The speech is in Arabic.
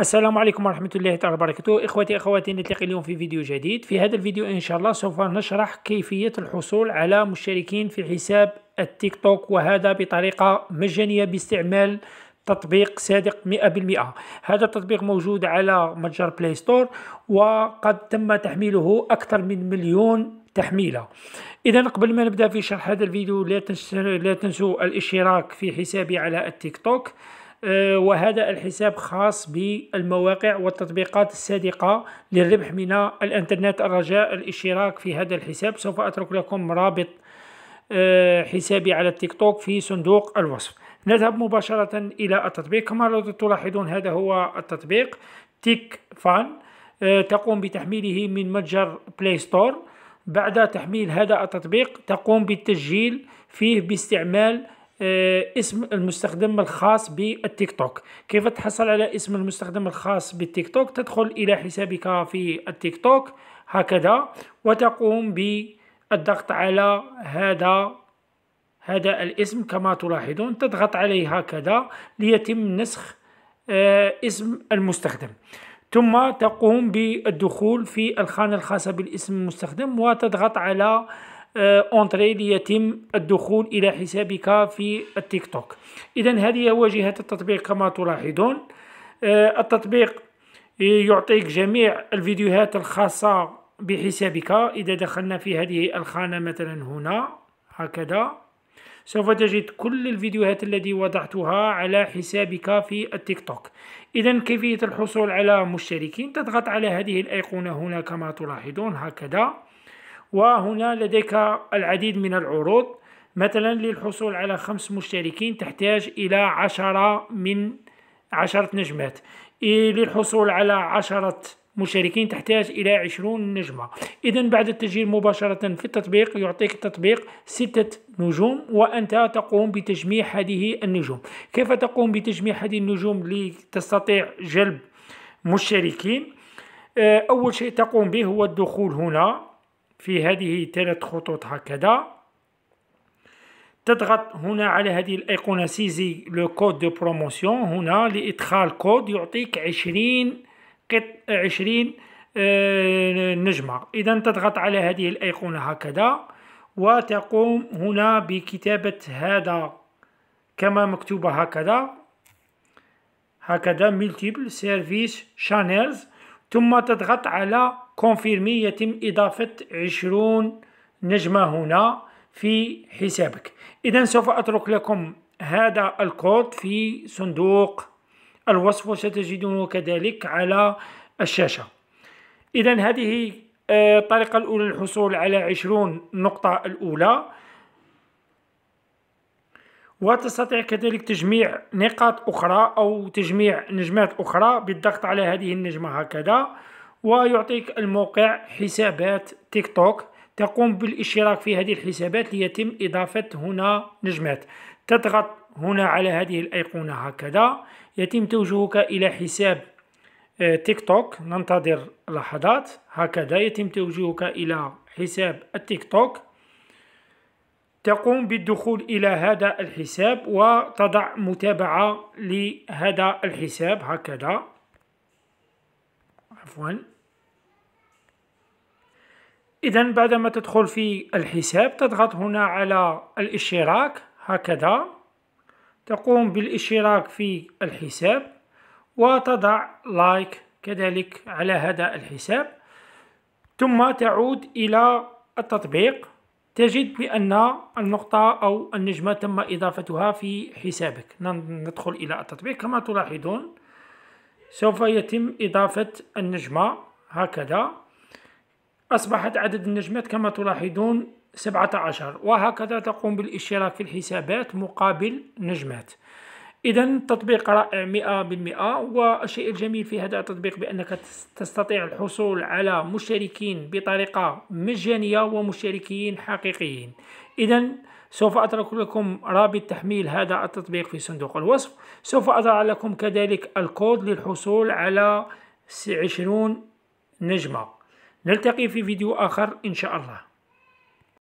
السلام عليكم ورحمة الله تعالى وبركاته إخوتي أخواتي نلتقي اليوم في فيديو جديد في هذا الفيديو إن شاء الله سوف نشرح كيفية الحصول على مشتركين في حساب التيك توك وهذا بطريقة مجانية باستعمال تطبيق صادق 100% هذا التطبيق موجود على متجر بلاي ستور وقد تم تحميله أكثر من مليون تحميله اذا قبل ما نبدا في شرح هذا الفيديو لا تنسوا الاشتراك في حسابي على التيك توك آه، وهذا الحساب خاص بالمواقع والتطبيقات الصادقة للربح من الانترنت الرجاء الاشتراك في هذا الحساب سوف أترك لكم رابط آه، حسابي على التيك توك في صندوق الوصف نذهب مباشرة إلى التطبيق كما تلاحظون هذا هو التطبيق تيك فان آه، تقوم بتحميله من متجر بلاي ستور بعد تحميل هذا التطبيق تقوم بالتسجيل فيه باستعمال آه، اسم المستخدم الخاص بالتيك توك كيف تحصل على اسم المستخدم الخاص بالتيك توك تدخل الى حسابك في التيك توك هكذا وتقوم بالضغط على هذا هذا الاسم كما تلاحظون تضغط عليه هكذا ليتم نسخ آه، اسم المستخدم ثم تقوم بالدخول في الخانة الخاصة بالاسم المستخدم وتضغط على اونتري آه، ليتم الدخول الى حسابك في التيك توك اذا هذه واجهه التطبيق كما تلاحظون آه، التطبيق يعطيك جميع الفيديوهات الخاصه بحسابك اذا دخلنا في هذه الخانه مثلا هنا هكذا سوف تجد كل الفيديوهات التي وضعتها على حسابك في التيك توك اذا كيفيه الحصول على مشتركين تضغط على هذه الايقونه هنا كما تلاحظون هكذا وهنا لديك العديد من العروض مثلا للحصول على خمس مشتركين تحتاج إلى عشرة من عشرة نجمات للحصول على عشرة مشاركين تحتاج إلى 20 نجمة إذا بعد التسجيل مباشرة في التطبيق يعطيك التطبيق ستة نجوم وأنت تقوم بتجميع هذه النجوم كيف تقوم بتجميع هذه النجوم لتستطيع جلب مشتركين آه، أول شيء تقوم به هو الدخول هنا في هذه ثلاث خطوط هكذا تضغط هنا على هذه الأيقونة سيزي لو كود دو بروموسيون هنا لإدخال كود يعطيك عشرين قط عشرين آه، نجمة إذا تضغط على هذه الأيقونة هكذا وتقوم هنا بكتابة هذا كما مكتوبة هكذا هكذا ملتيبل سيرفيس شانلز ثم تضغط على كونفيرمي يتم إضافة عشرون نجمة هنا في حسابك إذا سوف أترك لكم هذا الكود في صندوق الوصف وستجدونه كذلك على الشاشة إذا هذه آه، الطريقة الأولى للحصول على عشرون نقطة الأولى وتستطيع كذلك تجميع نقاط أخرى أو تجميع نجمات أخرى بالضغط على هذه النجمة هكذا ويعطيك الموقع حسابات تيك توك تقوم بالاشتراك في هذه الحسابات ليتم إضافة هنا نجمات تضغط هنا على هذه الأيقونة هكذا يتم توجهك إلى حساب آه، تيك توك ننتظر لحظات هكذا يتم توجهك إلى حساب التيك توك تقوم بالدخول إلى هذا الحساب وتضع متابعة لهذا الحساب هكذا عفوا إذا بعدما تدخل في الحساب تضغط هنا على الاشتراك هكذا تقوم بالاشتراك في الحساب وتضع لايك كذلك على هذا الحساب ثم تعود إلى التطبيق تجد بأن النقطة أو النجمة تم إضافتها في حسابك ندخل إلى التطبيق كما تلاحظون سوف يتم إضافة النجمة هكذا أصبحت عدد النجمات كما تلاحظون 17 وهكذا تقوم بالاشتراك في الحسابات مقابل نجمات إذا تطبيق رائع مئة بالمئة والشيء الجميل في هذا التطبيق بأنك تستطيع الحصول على مشتركين بطريقة مجانية ومشتركين حقيقيين إذا سوف أترك لكم رابط تحميل هذا التطبيق في صندوق الوصف سوف أضع لكم كذلك الكود للحصول على 20 نجمة نلتقي في فيديو آخر إن شاء الله